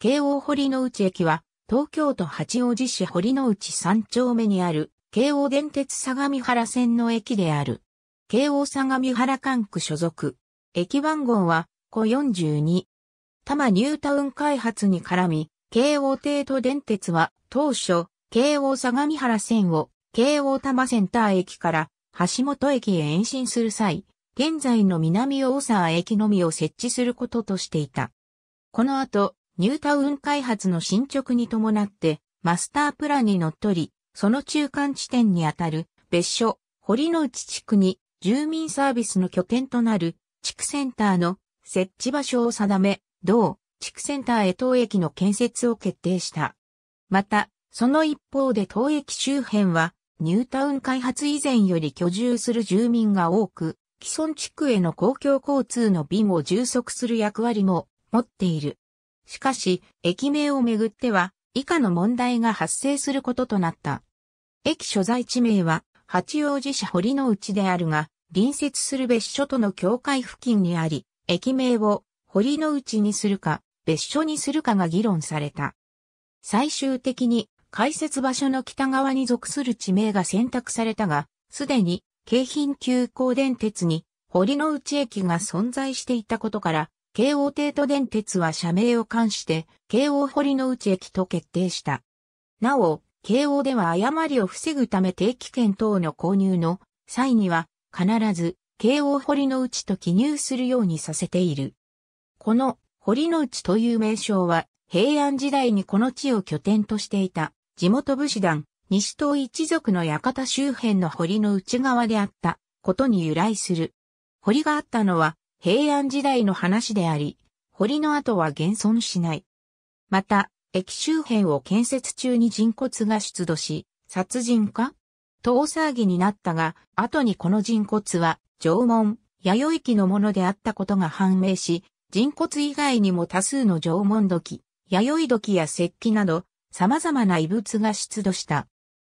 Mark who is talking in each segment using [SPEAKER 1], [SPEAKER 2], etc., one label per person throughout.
[SPEAKER 1] 京王堀之内駅は、東京都八王子市堀之内三丁目にある、京王電鉄相模原線の駅である。京王相模原管区所属。駅番号は、小42。多摩ニュータウン開発に絡み、京王帝都電鉄は、当初、京王相模原線を、京王多摩センター駅から、橋本駅へ延伸する際、現在の南大沢駅のみを設置することとしていた。この後、ニュータウン開発の進捗に伴って、マスタープランにのっとり、その中間地点にあたる別所、堀之内地区に住民サービスの拠点となる地区センターの設置場所を定め、同地区センターへ当駅の建設を決定した。また、その一方で当駅周辺は、ニュータウン開発以前より居住する住民が多く、既存地区への公共交通の便を充足する役割も持っている。しかし、駅名をめぐっては、以下の問題が発生することとなった。駅所在地名は、八王子市堀の内であるが、隣接する別所との境界付近にあり、駅名を堀の内にするか、別所にするかが議論された。最終的に、開設場所の北側に属する地名が選択されたが、すでに、京浜急行電鉄に、堀之内駅が存在していたことから、京王帝都電鉄は社名を冠して、京王堀之内駅と決定した。なお、京王では誤りを防ぐため定期券等の購入の際には、必ず、京王堀之内と記入するようにさせている。この、堀之内という名称は、平安時代にこの地を拠点としていた、地元武士団、西東一族の館周辺の堀の内側であった、ことに由来する。堀があったのは、平安時代の話であり、堀の跡は現存しない。また、駅周辺を建設中に人骨が出土し、殺人かと大騒ぎになったが、後にこの人骨は、縄文、弥生期のものであったことが判明し、人骨以外にも多数の縄文土器、弥生土器や石器など、様々な遺物が出土した。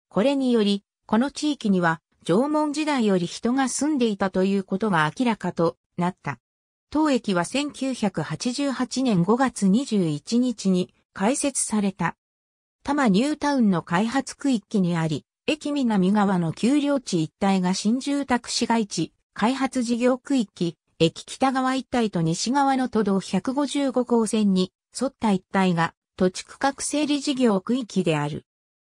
[SPEAKER 1] これにより、この地域には、縄文時代より人が住んでいたということが明らかとなった。当駅は1988年5月21日に開設された。多摩ニュータウンの開発区域にあり、駅南側の丘陵地一帯が新住宅市街地、開発事業区域、駅北側一帯と西側の都道155号線に沿った一帯が土地区画整理事業区域である。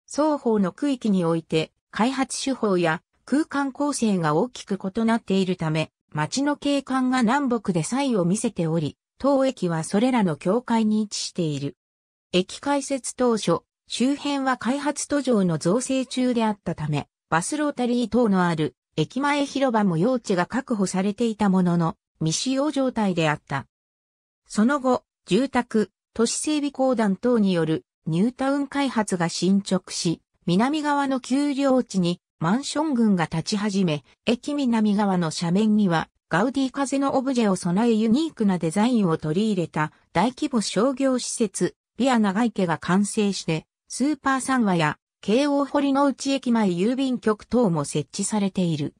[SPEAKER 1] 双方の区域において開発手法や空間構成が大きく異なっているため、町の景観が南北で差異を見せており、当駅はそれらの境界に位置している。駅開設当初、周辺は開発途上の造成中であったため、バスロータリー等のある駅前広場も用地が確保されていたものの、未使用状態であった。その後、住宅、都市整備公団等によるニュータウン開発が進捗し、南側の丘陵地にマンション群が立ち始め、駅南側の斜面にはガウディ風のオブジェを備えユニークなデザインを取り入れた大規模商業施設、ビア長池が完成して、スーパーサンワや京王堀之内駅前郵便局等も設置されている。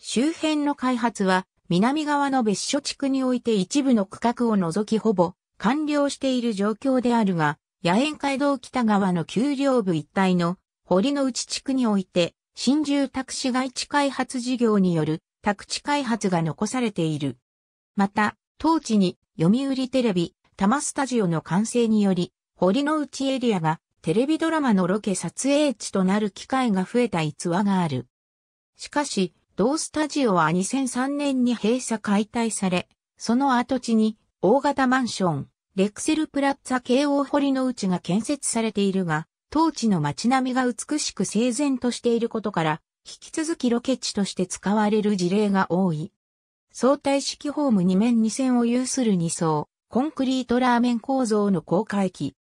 [SPEAKER 1] 周辺の開発は南側の別所地区において一部の区画を除きほぼ完了している状況であるが、野園街道北側の丘陵部一帯の堀之内地区において新住宅市街地開発事業による宅地開発が残されている。また、当地に読売テレビ、多摩スタジオの完成により、堀之内エリアがテレビドラマのロケ撮影地となる機会が増えた逸話がある。しかし、同スタジオは2003年に閉鎖解体され、その跡地に大型マンション、レクセルプラッツァ京王堀之内が建設されているが、当地の街並みが美しく整然としていることから、引き続きロケ地として使われる事例が多い。相対式ホーム2面2線を有する2層、コンクリートラーメン構造の高架駅。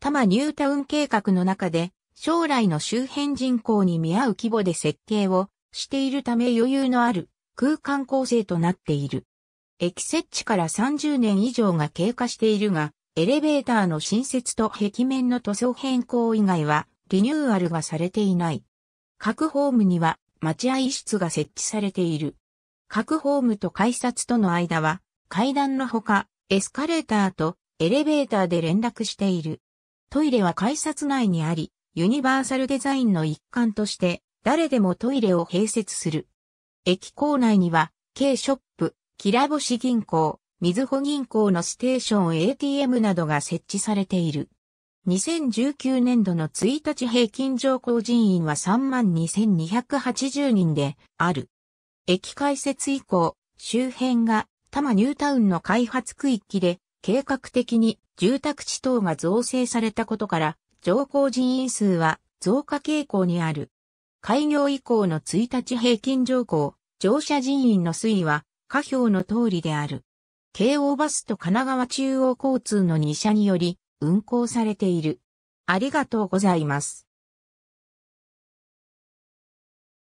[SPEAKER 1] 多摩ニュータウン計画の中で、将来の周辺人口に見合う規模で設計をしているため余裕のある空間構成となっている。駅設置から30年以上が経過しているが、エレベーターの新設と壁面の塗装変更以外はリニューアルがされていない。各ホームには待合室が設置されている。各ホームと改札との間は階段のほかエスカレーターとエレベーターで連絡している。トイレは改札内にあり、ユニバーサルデザインの一環として誰でもトイレを併設する。駅構内には、K ショップ、キラボし銀行、水穂銀行のステーション ATM などが設置されている。2019年度の1日平均乗降人員は32,280人である。駅開設以降、周辺が多摩ニュータウンの開発区域で計画的に住宅地等が造成されたことから乗降人員数は増加傾向にある。開業以降の1日平均乗降、乗車人員の推移は下表の通りである。京王バスと神奈川中央交通の2社により運行されている。ありがとうございます。